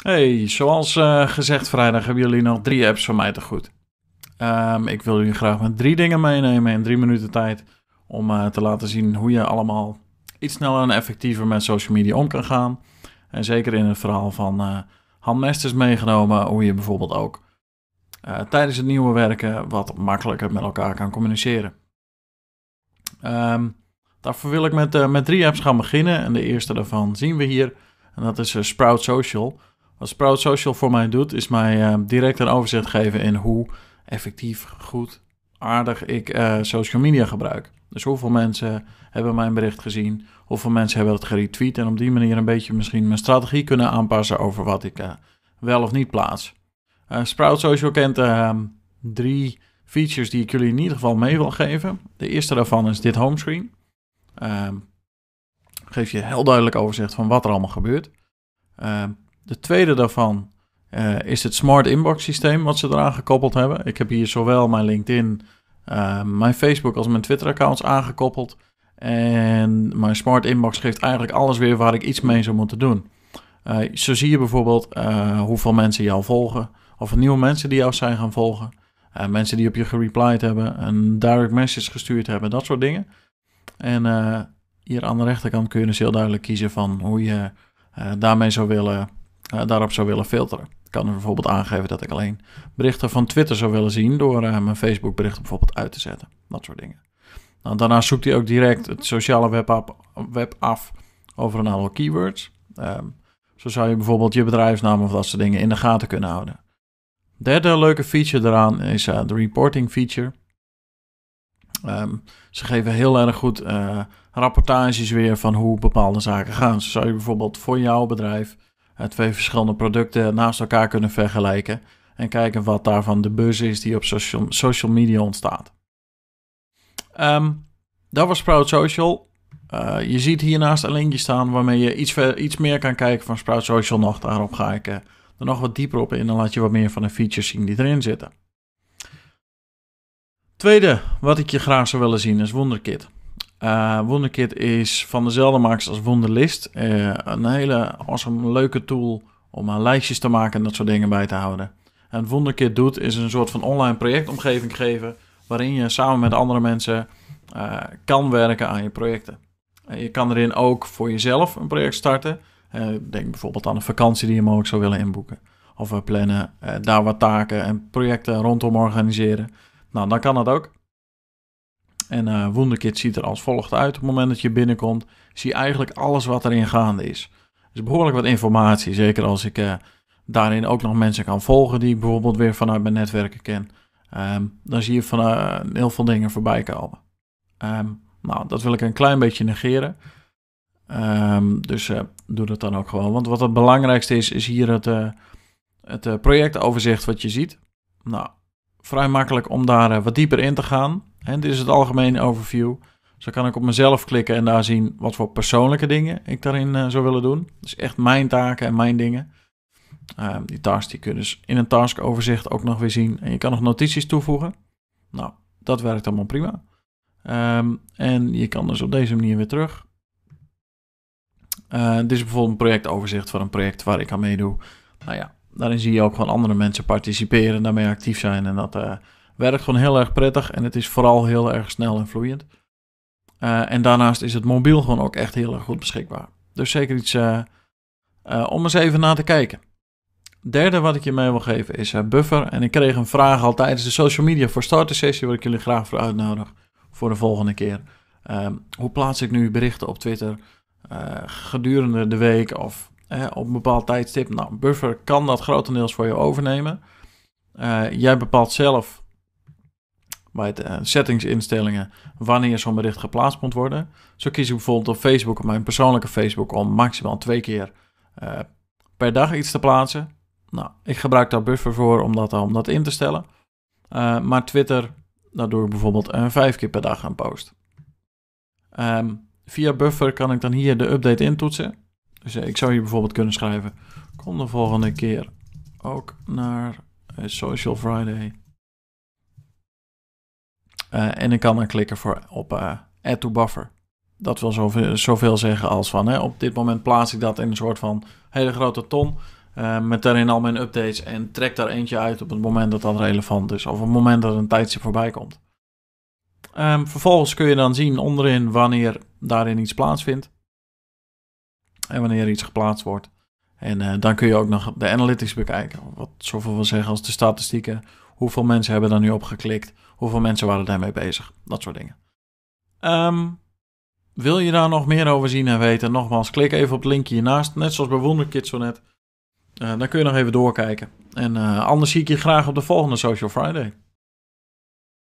Hey, zoals eh, gezegd vrijdag hebben jullie nog drie apps van mij te goed. Ehm, ik wil jullie graag met drie dingen meenemen in drie minuten tijd. Om eh, te laten zien hoe je allemaal iets sneller en effectiever met social media om kan gaan. En zeker in het verhaal van uh, meegenomen. Hoe je bijvoorbeeld ook tijdens het nieuwe werken wat makkelijker met elkaar kan communiceren. Ehm, daarvoor wil ik met, met drie apps gaan beginnen. En de eerste daarvan zien we hier. En dat is Sprout Social. Wat Sprout Social voor mij doet, is mij eh, direct een overzicht geven in hoe effectief, goed, aardig ik eh, social media gebruik. Dus hoeveel mensen hebben mijn bericht gezien, hoeveel mensen hebben het geretweet en op die manier een beetje misschien mijn strategie kunnen aanpassen over wat ik eh, wel of niet plaats. Sprout Social kent ehm, drie features die ik jullie in ieder geval mee wil geven. De eerste daarvan is dit homescreen. Ehm, geef je heel duidelijk overzicht van wat er allemaal gebeurt. Ehm, de tweede daarvan eh, is het Smart Inbox systeem wat ze eraan gekoppeld hebben. Ik heb hier zowel mijn LinkedIn, eh, mijn Facebook als mijn Twitter accounts aangekoppeld. En mijn Smart Inbox geeft eigenlijk alles weer waar ik iets mee zou moeten doen. Eh, zo zie je bijvoorbeeld hoeveel mensen jou volgen, of nieuwe mensen die jou zijn gaan volgen. mensen die op je gereplied hebben, een direct message gestuurd hebben, dat soort dingen. En hier aan de rechterkant kun je dus heel duidelijk kiezen van hoe je daarmee zou willen eh, daarop zou willen filteren. Ik kan bijvoorbeeld aangeven dat ik alleen berichten van Twitter zou willen zien door eh, mijn Facebook berichten bijvoorbeeld uit te zetten. Dat soort dingen. Nou, daarnaast zoekt hij ook direct het sociale web, af, web af over een aantal keywords. Ehm, zo zou je bijvoorbeeld je bedrijfsnaam of dat soort dingen in de gaten kunnen houden. Derde leuke feature daaraan is eh, de reporting feature. Ehm, ze geven heel erg goed rapportages weer van hoe bepaalde zaken gaan. Zo zou je bijvoorbeeld voor jouw bedrijf twee verschillende producten naast elkaar kunnen vergelijken en kijken wat daarvan de buzz is die op social, social media ontstaat. Ehm, dat was Sprout Social. Eh, je ziet hiernaast een linkje staan waarmee je iets, ver, iets meer kan kijken van Sprout Social nog. Daarop ga ik uh, er nog wat dieper op in en laat je wat meer van de features zien die erin zitten. Tweede, wat ik je graag zou willen zien is Wonderkit. Eh, Wonderkit is van dezelfde makers als Wonderlist. Eh, een hele awesome, leuke tool om aan eh, lijstjes te maken en dat soort dingen bij te houden. En Wonderkit doet, is een soort van online projectomgeving geven... waarin je samen met andere mensen kan werken aan je projecten. je kan erin ook voor jezelf een project starten. denk bijvoorbeeld aan een vakantie die je mogelijk zou willen inboeken. Of plannen, daar wat taken en projecten rondom organiseren. Nou, dan kan dat ook. En uh, eh, Wonderkid ziet er als volgt uit. Op het moment dat je binnenkomt, zie je eigenlijk alles wat erin gaande is. Dus behoorlijk wat informatie. Zeker als ik eh, daarin ook nog mensen kan volgen die ik bijvoorbeeld weer vanuit mijn netwerken ken. Ehm, dan zie je van, eh, heel veel dingen voorbij komen. Ehm, nou, dat wil ik een klein beetje negeren. Ehm, dus doe dat dan ook gewoon. Want wat het belangrijkste is, is hier het projectoverzicht wat je ziet. Nou, vrij makkelijk om daar eh, wat dieper in te gaan. En dit is het algemene overview. Zo kan ik op mezelf klikken en daar zien wat voor persoonlijke dingen ik daarin eh, zou willen doen. Dus echt mijn taken en mijn dingen. Ehm, die tasks die kun je dus in een taskoverzicht ook nog weer zien. En je kan nog notities toevoegen. Nou, dat werkt allemaal prima. Ehm, en je kan dus op deze manier weer terug. Eh, dit is bijvoorbeeld een projectoverzicht van een project waar ik aan meedoe. Nou ja, daarin zie je ook gewoon andere mensen participeren, daarmee actief zijn. En dat eh, werkt gewoon heel erg prettig en het is vooral heel erg snel en vloeiend. Eh, en daarnaast is het mobiel gewoon ook echt heel erg goed beschikbaar. Dus zeker iets eh, om eens even na te kijken. Derde wat ik je mee wil geven is Buffer. En ik kreeg een vraag al tijdens de social media voor starter sessie, waar ik jullie graag voor uitnodig voor de volgende keer. Ehm, hoe plaats ik nu berichten op Twitter gedurende de week of op een bepaald tijdstip. Nou, buffer kan dat grotendeels voor je overnemen. Eh, jij bepaalt zelf bij de eh, settings instellingen wanneer zo'n bericht geplaatst moet worden. Zo kies ik bijvoorbeeld op Facebook, mijn persoonlijke Facebook, om maximaal twee keer eh, per dag iets te plaatsen. Nou, ik gebruik daar buffer voor om dat, om dat in te stellen. maar Twitter, daar doe ik bijvoorbeeld een vijf keer per dag een post. Ehm, via buffer kan ik dan hier de update intoetsen. Dus eh, ik zou hier bijvoorbeeld kunnen schrijven: Kom de volgende keer ook naar eh, Social Friday. Eh, en ik kan dan klikken voor, op Add to Buffer. Dat wil zoveel, zoveel zeggen als van hè, op dit moment plaats ik dat in een soort van hele grote ton. met daarin al mijn updates en trek daar eentje uit op het moment dat dat relevant is. Of op het moment dat een tijdstip voorbij komt. Ehm, vervolgens kun je dan zien onderin wanneer daarin iets plaatsvindt en wanneer er iets geplaatst wordt. En eh, dan kun je ook nog de analytics bekijken. Wat zoveel wil zeggen als de statistieken. Hoeveel mensen hebben daar nu op geklikt? Hoeveel mensen waren daarmee bezig? Dat soort dingen. Ehm, wil je daar nog meer over zien en weten? Nogmaals, klik even op het linkje hiernaast. Net zoals bij Wonderkids zo net. Eh, dan kun je nog even doorkijken. En eh, anders zie ik je graag op de volgende Social Friday.